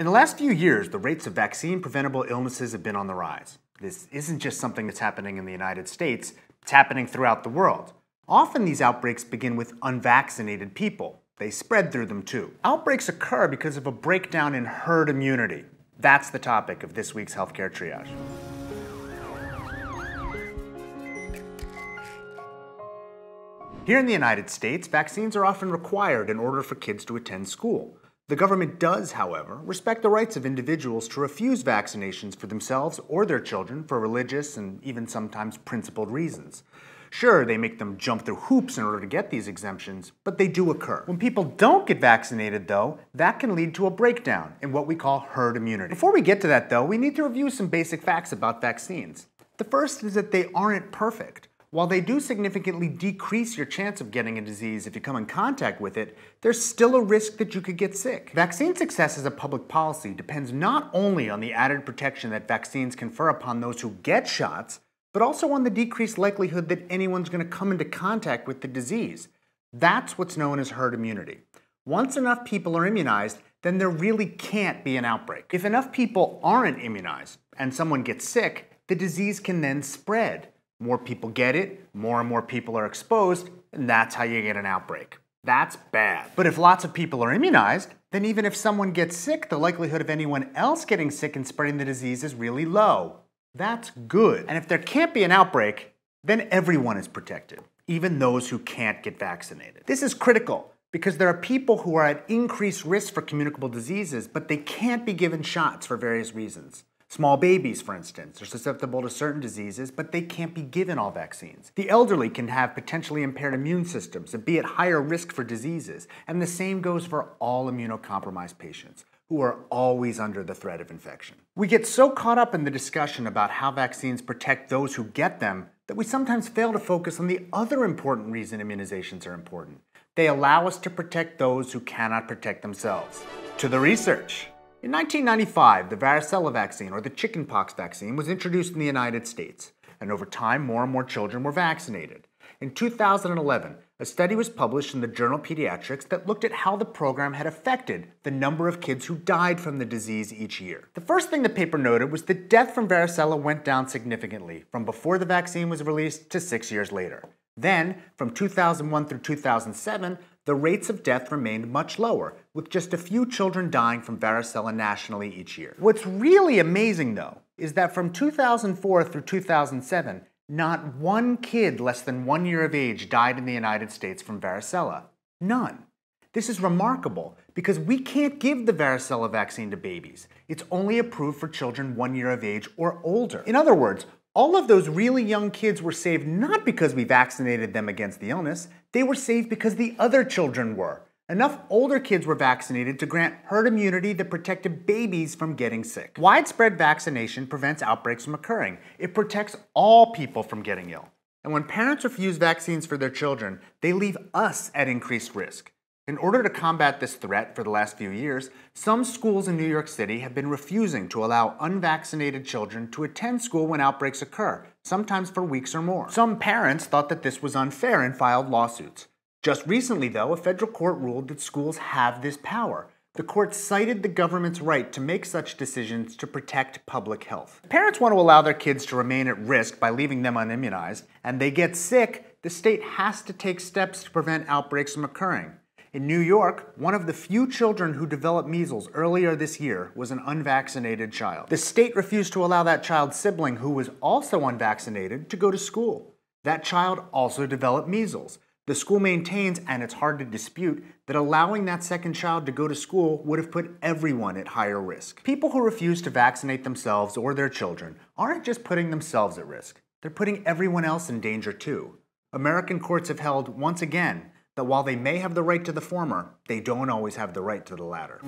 In the last few years, the rates of vaccine preventable illnesses have been on the rise. This isn't just something that's happening in the United States, it's happening throughout the world. Often these outbreaks begin with unvaccinated people. They spread through them too. Outbreaks occur because of a breakdown in herd immunity. That's the topic of this week's Healthcare Triage. Here in the United States, vaccines are often required in order for kids to attend school. The government does, however, respect the rights of individuals to refuse vaccinations for themselves or their children for religious and even sometimes principled reasons. Sure, they make them jump through hoops in order to get these exemptions, but they do occur. When people don't get vaccinated, though, that can lead to a breakdown in what we call herd immunity. Before we get to that, though, we need to review some basic facts about vaccines. The first is that they aren't perfect. While they do significantly decrease your chance of getting a disease if you come in contact with it, there's still a risk that you could get sick. Vaccine success as a public policy depends not only on the added protection that vaccines confer upon those who get shots, but also on the decreased likelihood that anyone's going to come into contact with the disease. That's what's known as herd immunity. Once enough people are immunized, then there really can't be an outbreak. If enough people aren't immunized and someone gets sick, the disease can then spread. More people get it, more and more people are exposed, and that's how you get an outbreak. That's bad. But if lots of people are immunized, then even if someone gets sick, the likelihood of anyone else getting sick and spreading the disease is really low. That's good. And if there can't be an outbreak, then everyone is protected, even those who can't get vaccinated. This is critical because there are people who are at increased risk for communicable diseases, but they can't be given shots for various reasons. Small babies, for instance, are susceptible to certain diseases, but they can't be given all vaccines. The elderly can have potentially impaired immune systems and be at higher risk for diseases, and the same goes for all immunocompromised patients who are always under the threat of infection. We get so caught up in the discussion about how vaccines protect those who get them that we sometimes fail to focus on the other important reason immunizations are important. They allow us to protect those who cannot protect themselves. To the research! In 1995, the varicella vaccine, or the chickenpox vaccine, was introduced in the United States, and over time, more and more children were vaccinated. In 2011, a study was published in the journal Pediatrics that looked at how the program had affected the number of kids who died from the disease each year. The first thing the paper noted was that death from varicella went down significantly from before the vaccine was released to six years later. Then, from 2001 through 2007, the rates of death remained much lower, with just a few children dying from varicella nationally each year. What's really amazing, though, is that from 2004 through 2007, not one kid less than one year of age died in the United States from varicella. None. This is remarkable because we can't give the varicella vaccine to babies. It's only approved for children one year of age or older. In other words, all of those really young kids were saved not because we vaccinated them against the illness, they were saved because the other children were. Enough older kids were vaccinated to grant herd immunity that protected babies from getting sick. Widespread vaccination prevents outbreaks from occurring. It protects all people from getting ill. And when parents refuse vaccines for their children, they leave us at increased risk. In order to combat this threat for the last few years, some schools in New York City have been refusing to allow unvaccinated children to attend school when outbreaks occur, sometimes for weeks or more. Some parents thought that this was unfair and filed lawsuits. Just recently, though, a federal court ruled that schools have this power. The court cited the government's right to make such decisions to protect public health. parents want to allow their kids to remain at risk by leaving them unimmunized, and they get sick, the state has to take steps to prevent outbreaks from occurring. In New York, one of the few children who developed measles earlier this year was an unvaccinated child. The state refused to allow that child's sibling, who was also unvaccinated, to go to school. That child also developed measles. The school maintains, and it's hard to dispute, that allowing that second child to go to school would have put everyone at higher risk. People who refuse to vaccinate themselves or their children aren't just putting themselves at risk, they're putting everyone else in danger too. American courts have held, once again, that while they may have the right to the former, they don't always have the right to the latter.